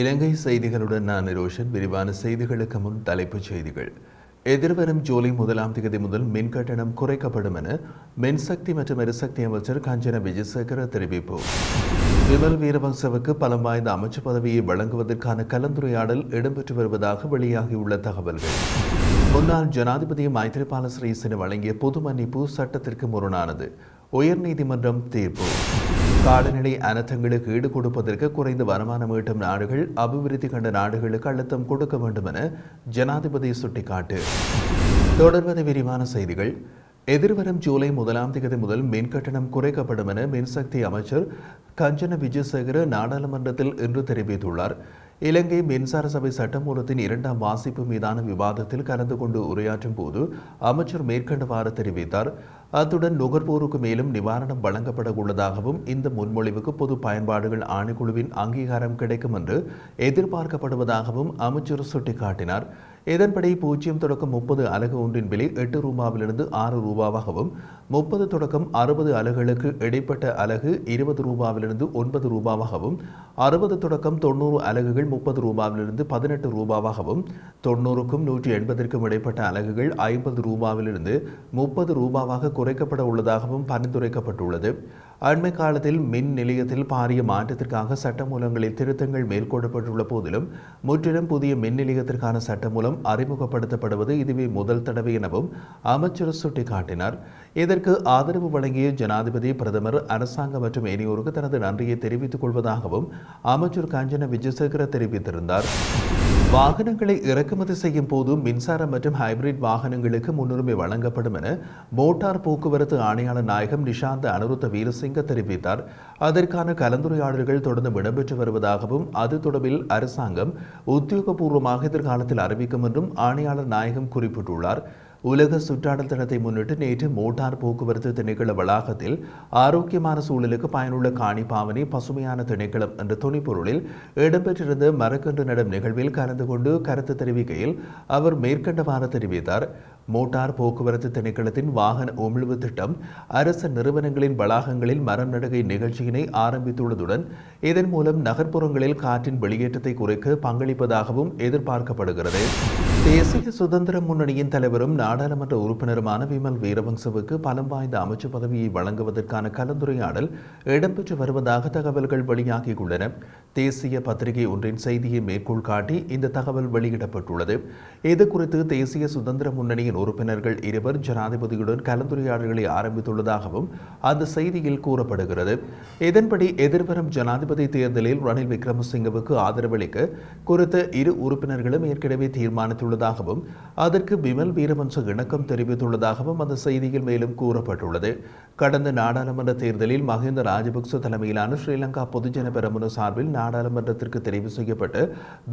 இலங்கை செய்திகளுடன் நான் ரோஷன் விரிவான செய்திகளுக்கு முன் தலைப்புச் செய்திகள் எதிர்வரும் ஜூலை முதலாம் தேதி முதல் மின் கட்டணம் குறைக்கப்படும் என மின்சக்தி மற்றும் எரிசக்தி அமைச்சர் காஞ்சன விஜயசேகர தெரிவிப்பு விமல் வீரவங்சவுக்கு பலம் வாய்ந்த அமைச்சு பதவியை வழங்குவதற்கான கலந்துரையாடல் இடம்பெற்று வருவதாக வெளியாகியுள்ள தகவல்கள் முன்னாள் ஜனாதிபதி மைத்ரிபால ஸ்ரீசன் வழங்கிய பொது மன்னிப்பு சட்டத்திற்கு முரணானது உயர்நீதிமன்றம் தீர்ப்பு காலநிலை அனர்த்தங்களுக்கு ஈடு கொடுப்பதற்கு குறைந்த வருமானம் ஈட்டும் நாடுகள் அபிவிருத்தி கண்ட நாடுகளுக்கு அழுத்தம் கொடுக்க வேண்டும் என ஜனாதிபதி சுட்டிக்காட்டு தொடர்வது விரிவான செய்திகள் எதிர்வரும் ஜூலை முதலாம் தேதி முதல் மின்கட்டணம் குறைக்கப்படும் என மின்சக்தி அமைச்சர் கஞ்சன விஜயசேகர நாடாளுமன்றத்தில் இன்று தெரிவித்துள்ளார் இலங்கை மின்சார சபை சட்டமூலத்தின் இரண்டாம் வாசிப்பு மீதான விவாதத்தில் கலந்து கொண்டு உரையாற்றும் போது அமைச்சர் மேற்கண்டவாறு தெரிவித்தார் அத்துடன் நுகர்வோருக்கு மேலும் நிவாரணம் வழங்கப்பட உள்ளதாகவும் இந்த முன்மொழிவுக்கு பொது பயன்பாடுகள் ஆணைக்குழுவின் அங்கீகாரம் கிடைக்கும் என்று எதிர்பார்க்கப்படுவதாகவும் அமைச்சர் சுட்டிக்காட்டினார் இதன்படி பூஜ்ஜியம் தொடக்கம் முப்பது அலகு ஒன்றின் விலை எட்டு ரூபாவிலிருந்து ஆறு ரூபாவாகவும் முப்பது தொடக்கம் அறுபது அலகுகளுக்கு இடைப்பட்ட அலகு இருபது ரூபாவிலிருந்து ஒன்பது ரூபாவாகவும் அறுபது தொடக்கம் தொண்ணூறு அலகுகள் முப்பது ரூபாவிலிருந்து பதினெட்டு ரூபாவாகவும் தொண்ணூறுக்கும் நூற்றி எண்பதற்கும் இடைப்பட்ட அலகுகள் ஐம்பது ரூபாவிலிருந்து முப்பது ரூபாவாக குறைக்கப்பட உள்ளதாகவும் பரிந்துரைக்கப்பட்டுள்ளது அண்மை காலத்தில் மின் நிலையத்தில் பாரிய மாற்றத்திற்காக சட்டமூலங்களில் திருத்தங்கள் மேற்கொள்ளப்பட்டுள்ள போதிலும் முற்றிலும் புதிய மின் நிலையத்திற்கான சட்டமூலம் அறிமுகப்படுத்தப்படுவது இதுவே முதல் தடவை எனவும் அமைச்சர் சுட்டிக்காட்டினார் இதற்கு ஆதரவு வழங்கிய ஜனாதிபதி பிரதமர் அரசாங்கம் மற்றும் இனியோருக்கு தனது நன்றியை தெரிவித்துக் கொள்வதாகவும் அமைச்சர் காஞ்சன விஜயசேகர தெரிவித்திருந்தார் வாகனங்களை இறக்குமதி செய்யும் போது மின்சாரம் மற்றும் ஹைபிரிட் வாகனங்களுக்கு முன்னுரிமை வழங்கப்படும் என மோட்டார் போக்குவரத்து ஆணையாளர் நாயகம் நிஷாந்த் அனுருத்த வீரசிங்க தெரிவித்தார் அதற்கான கலந்துரையாடல்கள் தொடர்ந்து இடம்பெற்று வருவதாகவும் அது தொடர்பில் அரசாங்கம் உத்தியோகபூர்வமாக எதிர்காலத்தில் அறிவிக்கும் என்றும் ஆணையாளர் நாயகம் குறிப்பிட்டுள்ளார் உலக சுற்றாடல் தினத்தை முன்னிட்டு நேற்று மோட்டார் போக்குவரத்து திணைக்கள வளாகத்தில் ஆரோக்கியமான சூழலுக்கு பயனுள்ள காணி பாவனை பசுமையான திணைக்களம் என்ற பொருளில் இடம்பெற்றிருந்த மரக்கன்று நடும் நிகழ்வில் கலந்து கொண்டு கருத்து தெரிவிக்கையில் அவர் மேற்கண்டவாறு தெரிவித்தார் மோட்டார் போக்குவரத்து திணைக்களத்தின் வாகன உமிழ்வு திட்டம் அரச நிறுவனங்களின் வளாகங்களில் மரம் நடுகை நிகழ்ச்சியினை ஆரம்பித்துள்ளதுடன் இதன் மூலம் நகர்ப்புறங்களில் காற்றின் வெளியேற்றத்தை குறைக்க பங்களிப்பதாகவும் எதிர்பார்க்கப்படுகிறது தேசிய சுதந்திர முன்னணியின் தலைவரும் நாடாளுமன்ற உறுப்பினருமான விமல் வீரவங்சவுக்கு பலம் வாய்ந்த அமைச்சு பதவியை வழங்குவதற்கான கலந்துரையாடல் இடம்பெற்று வருவதாக தகவல்கள் வெளியாகியுள்ளன தேசிய பத்திரிகை ஒன்றின் செய்தியை மேற்கோள் காட்டி இந்த தகவல் வெளியிடப்பட்டுள்ளது இதுகுறித்து குறித்து தேசிய சுதந்திர முன்னணியின் உறுப்பினர்கள் இருவர் ஜனாதிபதியுடன் கலந்துரையாடல்களை ஆரம்பித்துள்ளதாகவும் அந்த செய்தியில் கூறப்படுகிறது இதன்படி எதிர்வரும் ஜனாதிபதி தேர்தலில் ரணில் விக்ரமசிங்கவுக்கு ஆதரவளிக்க குறித்த இரு உறுப்பினர்களும் ஏற்கனவே தீர்மானித்துள்ளது தெரிவித்துள்ளதாகவும் அதற்கு விமல் வீரவன்ச இணக்கம் தெரிவித்துள்ளதாகவும் அந்த செய்தியில் மேலும் கூறப்பட்டுள்ளது கடந்த நாடாளுமன்ற தேர்தலில் மகிந்த ராஜபக்ச தலைமையிலான ஸ்ரீலங்கா பொதுஜன பெரமுன சார்பில் நாடாளுமன்றத்திற்கு தெரிவு செய்யப்பட்டு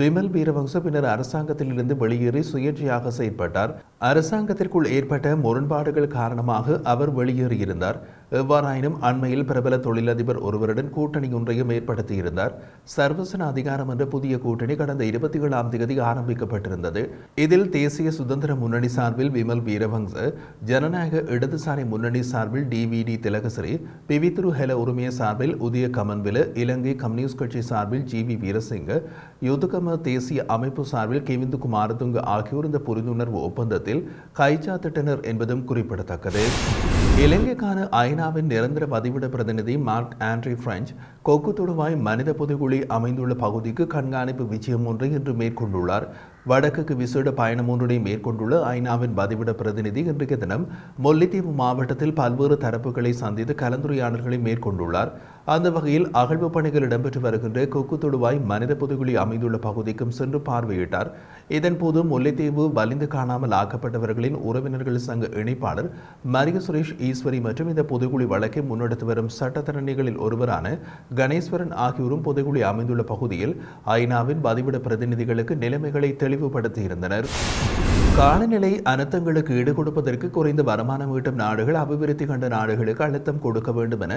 விமல் வீரவங்ச பின்னர் அரசாங்கத்தில் இருந்து வெளியேறி சுயேட்சையாக செயற்பட்டார் அரசாங்கத்திற்குள் ஏற்பட்ட முரண்பாடுகள் காரணமாக அவர் வெளியேறியிருந்தார் எவ்வாறாயினும் அண்மையில் பிரபல தொழிலதிபர் ஒருவருடன் கூட்டணி ஒன்றையும் ஏற்படுத்தியிருந்தார் சர்வசன அதிகாரம் என்ற புதிய கூட்டணி கடந்த இருபத்தி ஏழாம் தேதி ஆரம்பிக்கப்பட்டிருந்தது இதில் தேசிய சுதந்திர முன்னணி சார்பில் விமல் வீரவங்ச ஜனநாயக இடதுசாரி முன்னணி சார்பில் டிவிடி திலகசிரி பிவித்ரு ஹெல உரிமைய சார்பில் உதய கமன்வில இலங்கை கம்யூனிஸ்ட் கட்சி சார்பில் ஜி வி வீரசிங்க யுத்தகம தேசிய அமைப்பு சார்பில் கிவிந்து குமாரதுங்க ஆகியோர் இந்த புரிந்துணர்வு ஒப்பந்தத்தில் கைச்சாத்திட்டனர் என்பதும் குறிப்பிடத்தக்கது இலங்கைக்கான ஐநாவின் நிரந்தர பதிவிட பிரதிநிதி மார்க் ஆண்ட்ரி பிரெஞ்ச் கொக்கு மனித புதுகுழி அமைந்துள்ள பகுதிக்கு கண்காணிப்பு விஜயம் ஒன்றை இன்று மேற்கொண்டுள்ளார் வடக்குக்கு விசேட பயணம் ஒன்றினை மேற்கொண்டுள்ள ஐநாவின் பதிவிட பிரதிநிதி இன்றைய தினம் மொல்லித்தீவு மாவட்டத்தில் பல்வேறு தரப்புகளை சந்தித்து கலந்துரையாடல்களை மேற்கொண்டுள்ளார் அந்த வகையில் அகழ்வு பணிகள் இடம்பெற்று வருகின்ற கொக்கு தொடுவாய் மனித புதுகுழி அமைந்துள்ள பகுதிக்கும் சென்று பார்வையிட்டார் இதன்போது முல்லைத்தீவு வலிந்து காணாமல் ஆக்கப்பட்டவர்களின் உறவினர்கள் சங்க இணைப்பாளர் மரிய சுரேஷ் ஈஸ்வரி மற்றும் இந்த புதுகுழி வழக்கை முன்னெடுத்து வரும் சட்டத்தரணிகளில் ஒருவரான கணேஸ்வரன் ஆகியோரும் புதுகுழி அமைந்துள்ள பகுதியில் ஐநாவின் பதிவிட பிரதிநிதிகளுக்கு நிலைமைகளை தெளிவுபடுத்தியிருந்தனர் காலநிலை அனர்த்தங்களுக்கு ஈடு கொடுப்பதற்கு குறைந்த வருமானம் ஈட்டும் நாடுகள் அபிவிருத்தி கண்ட நாடுகளுக்கு அழுத்தம் கொடுக்க வேண்டும் என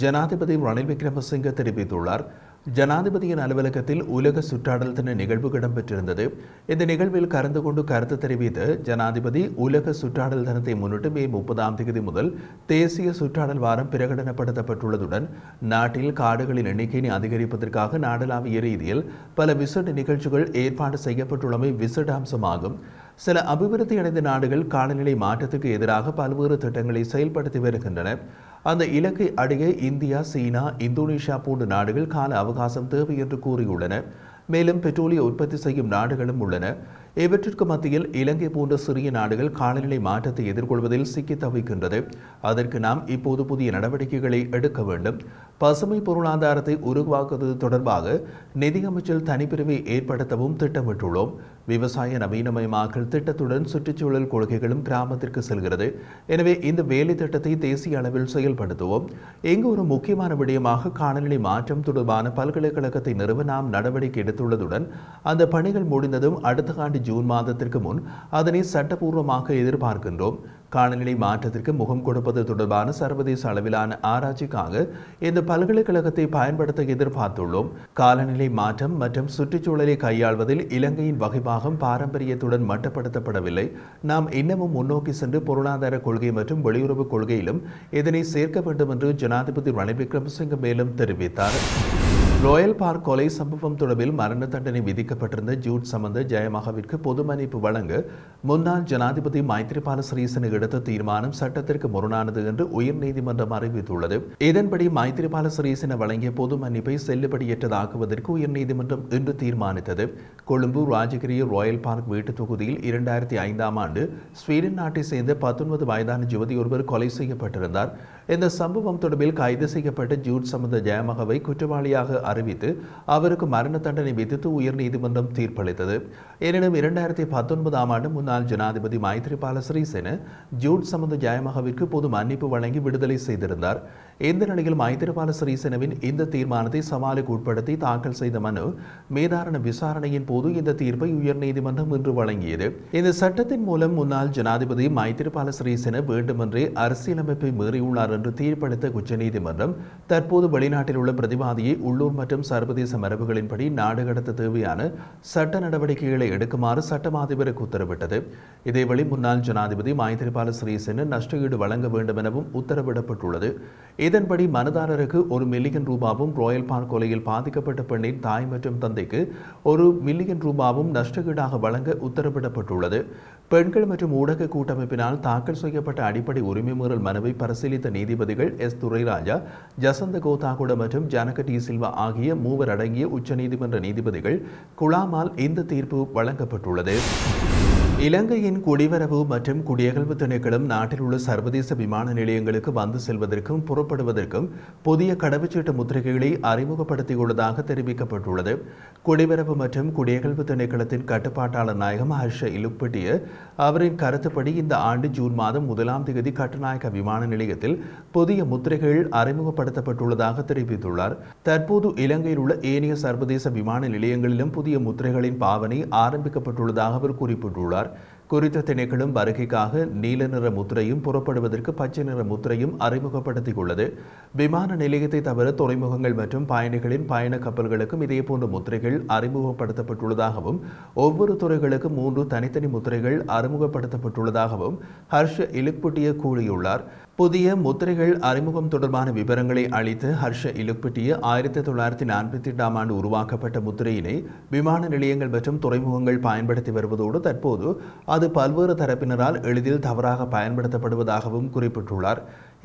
ஜனாதிபதி ரணில் விக்ரமசிங்க தெரிவித்துள்ளார் ஜனாதிபதியின் அலுவலகத்தில் உலக சுற்றாடல்தின நிகழ்வு இடம்பெற்றிருந்தது இந்த நிகழ்வில் கலந்து கொண்டு கருத்து தெரிவித்து ஜனாதிபதி உலக சுற்றாடல் தினத்தை முன்னிட்டு மே முப்பதாம் தேதி முதல் தேசிய சுற்றாடல் வாரம் பிரகடனப்படுத்தப்பட்டுள்ளதுடன் நாட்டில் காடுகளின் எண்ணிக்கையினை அதிகரிப்பதற்காக நாடளாவிய ரீதியில் பல விசேட நிகழ்ச்சிகள் ஏற்பாடு செய்யப்பட்டுள்ளமை விசேட அம்சமாகும் சில அபிவிருத்தி அடைந்த நாடுகள் காலநிலை மாற்றத்துக்கு எதிராக பல்வேறு திட்டங்களை செயல்படுத்தி வருகின்றன அந்த இலக்கை அடைய இந்தியா சீனா இந்தோனேஷியா போன்ற நாடுகள் கால அவகாசம் தேவை என்று கூறியுள்ளன மேலும் பெட்ரோலிய உற்பத்தி செய்யும் நாடுகளும் உள்ளன இவற்றிற்கு மத்தியில் இலங்கை போன்ற சிறிய நாடுகள் காலநிலை மாற்றத்தை எதிர்கொள்வதில் சிக்கி தவிக்கின்றது அதற்கு நாம் இப்போது புதிய நடவடிக்கைகளை எடுக்க வேண்டும் பசுமை பொருளாதாரத்தை உருவாக்குவது தொடர்பாக நிதியமைச்சர் தனிப்பிரிவை ஏற்படுத்தவும் திட்டமிட்டுள்ளோம் விவசாய நவீனமயமாக்கல் திட்டத்துடன் சுற்றுச்சூழல் கொள்கைகளும் கிராமத்திற்கு செல்கிறது எனவே இந்த வேலை திட்டத்தை தேசிய அளவில் செயல்படுத்துவோம் இங்கு ஒரு முக்கியமான விடயமாக காலநிலை மாற்றம் தொடர்பான பல்கலைக்கழகத்தை நிறுவ நாம் நடவடிக்கை எடுத்துள்ளதுடன் அந்த பணிகள் முடிந்ததும் அடுத்த ஆண்டு ஜூன் மாதத்திற்கு முன் அதனை சட்டப்பூர்வமாக எதிர்பார்க்கின்றோம் காலநிலை மாற்றத்திற்கு முகம் கொடுப்பது தொடர்பான சர்வதேச அளவிலான ஆராய்ச்சிக்காக இந்த பல்கலைக்கழகத்தை பயன்படுத்த எதிர்பார்த்துள்ளோம் காலநிலை மாற்றம் மற்றும் சுற்றுச்சூழலை கையாள்வதில் இலங்கையின் வகைப்பாகம் பாரம்பரியத்துடன் மட்டுப்படுத்தப்படவில்லை நாம் இன்னமும் முன்னோக்கி சென்று பொருளாதார கொள்கை மற்றும் வெளியுறவு கொள்கையிலும் இதனை சேர்க்க வேண்டும் என்று ஜனாதிபதி ரணில் விக்ரமசிங்க மேலும் தெரிவித்தார் ரோயல் பார்க் கொலை சம்பவம் தொடர்பில் மரண தண்டனை விதிக்கப்பட்டிருந்த ஜூட் சம்பந்த ஜெயமகவிற்கு பொது மன்னிப்பு வழங்க முன்னாள் ஜனாதிபதி மைத்ரிபால சிறீசன எடுத்த தீர்மானம் சட்டத்திற்கு முரணானது என்று உயர்நீதிமன்றம் அறிவித்துள்ளது இதன்படி மைத்ரிபால சிறீசன வழங்கிய பொது மன்னிப்பை செல்லுபடியற்றதாக்குவதற்கு உயர்நீதிமன்றம் இன்று தீர்மானித்தது கொழும்பு ராஜகிரி ராயல் பார்க் வீட்டு தொகுதியில் இரண்டாயிரத்தி ஐந்தாம் ஆண்டு ஸ்வீடன் நாட்டை சேர்ந்த பத்தொன்பது வயதான ஜுவதி ஒருவர் கொலை செய்யப்பட்டிருந்தார் இந்த சம்பவம் தொடர்பில் கைது செய்யப்பட்ட ஜூட் சம்பந்த ஜெயமகவை குற்றவாளியாக அறிவித்து அவருக்கு மரண தண்டனை விதித்து உயர்நீதிமன்றம் தீர்ப்பளித்தது எனினும் இரண்டாயிரத்தி பத்தொன்பதாம் ஆண்டு முன்னாள் ஜனாதிபதி மைத்ரிபால சிறிசேன ஜூட் சமந்த ஜாயமகவிற்கு பொது மன்னிப்பு வழங்கி விடுதலை செய்திருந்தார் இந்த நிலையில் மைத்திரபால சிறிசேனவின் இந்த தீர்மானத்தை சவாலுக்கு உட்படுத்தி தாக்கல் செய்த மனு மேதாரண விசாரணையின் போது இந்த தீர்ப்பை உயர்நீதிமன்றம் இன்று வழங்கியது இந்த சட்டத்தின் மூலம் முன்னாள் ஜனாதிபதி மைத்திரபால சிறிசேன வேண்டுமென்றே அரசியலமைப்பை மீறியுள்ளார் என்று தீர்ப்பளித்த உச்சநீதிமன்றம் தற்போது வெளிநாட்டில் உள்ள பிரதிவாதியை உள்ளூர் மற்றும் சர்வதேச மரபுகளின்படி நாடு கடத்த தேவையான சட்ட நடவடிக்கைகளை எடுக்குமாறு சட்டம் அதிபருக்கு உத்தரவிட்டது இதேவழி முன்னாள் ஜனாதிபதி மைத்திரிபால சிறிசேன நஷ்டஈடு வழங்க வேண்டும் எனவும் உத்தரவிடப்பட்டுள்ளது இதன்படி மனுதாரருக்கு ஒரு மில்லியன் ரூபாவும் ரோயல் பார்க் கொலையில் பாதிக்கப்பட்ட பெண்ணின் தாய் மற்றும் தந்தைக்கு ஒரு மில்லியன் ரூபாவும் நஷ்டகீடாக வழங்க உத்தரவிடப்பட்டுள்ளது பெண்கள் மற்றும் ஊடக கூட்டமைப்பினால் தாக்கல் செய்யப்பட்ட அடிப்படை உரிமை மீறல் மனுவை பரிசீலித்த நீதிபதிகள் எஸ் துரைராஜா ஜசந்த கோதாகுட மற்றும் ஜனக டி சில்வா ஆகிய மூவர் அடங்கிய உச்சநீதிமன்ற நீதிபதிகள் குழாமால் இந்த தீர்ப்பு வழங்கப்பட்டுள்ளது இலங்கையின் குடிவரவு மற்றும் குடியகல்வு திணைக்களம் நாட்டில் உள்ள சர்வதேச விமான நிலையங்களுக்கு வந்து செல்வதற்கும் புறப்படுவதற்கும் புதிய கடவுச்சீட்டு முத்திரைகளை அறிமுகப்படுத்தியுள்ளதாக தெரிவிக்கப்பட்டுள்ளது குடிவரவு மற்றும் குடியகல்வு திணைக்களத்தின் கட்டுப்பாட்டாளர் நாயகம் ஹர்ஷ இலுப்பட்டிய அவரின் கருத்துப்படி இந்த ஆண்டு ஜூன் மாதம் முதலாம் தேதி கட்டுநாயக்க விமான நிலையத்தில் புதிய முத்திரைகள் அறிமுகப்படுத்தப்பட்டுள்ளதாக தெரிவித்துள்ளார் தற்போது இலங்கையில் உள்ள ஏனைய சர்வதேச விமான நிலையங்களிலும் புதிய முத்திரைகளின் பாவனை ஆரம்பிக்கப்பட்டுள்ளதாக அவர் குறிப்பிட்டுள்ளார் தெரிவித்தார் குறித்த திணைக்களம் வருகைக்காக நீல நிற முத்திரையும் புறப்படுவதற்கு பச்சை நிற முத்திரையும் அறிமுகப்படுத்தியுள்ளது விமான நிலையத்தை தவிர துறைமுகங்கள் மற்றும் பயணிகளின் பயணக் கப்பல்களுக்கும் இதேபோன்ற முத்திரைகள் அறிமுகப்படுத்தப்பட்டுள்ளதாகவும் ஒவ்வொரு துறைகளுக்கும் மூன்று தனித்தனி முத்திரைகள் அறிமுகப்படுத்தப்பட்டுள்ளதாகவும் ஹர்ஷ இலுக்புட்டிய கூறியுள்ளார் புதிய முத்திரைகள் அறிமுகம் தொடர்பான விவரங்களை அளித்த ஹர்ஷ இலுப்பட்டிய ஆயிரத்தி தொள்ளாயிரத்தி நாற்பத்தி எட்டாம் ஆண்டு உருவாக்கப்பட்ட முத்திரையினை விமான நிலையங்கள் மற்றும் துறைமுகங்கள் பயன்படுத்தி வருவதோடு தற்போது அது பல்வேறு தரப்பினரால் எளிதில் தவறாக பயன்படுத்தப்படுவதாகவும் குறிப்பிட்டுள்ளார்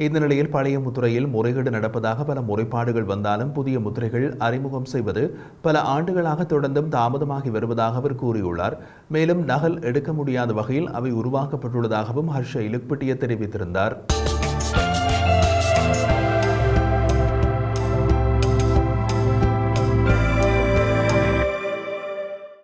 இந்த நிலையில் பழைய முத்துறையில் முறைகேடு நடப்பதாக பல முறைப்பாடுகள் வந்தாலும் புதிய முத்திரைகள் அறிமுகம் செய்வது பல ஆண்டுகளாக தொடர்ந்தும் தாமதமாகி வருவதாக அவர் கூறியுள்ளார் மேலும் நகல் எடுக்க முடியாத வகையில் அவை உருவாக்கப்பட்டுள்ளதாகவும் ஹர்ஷ இலுப்பட்டிய தெரிவித்திருந்தார்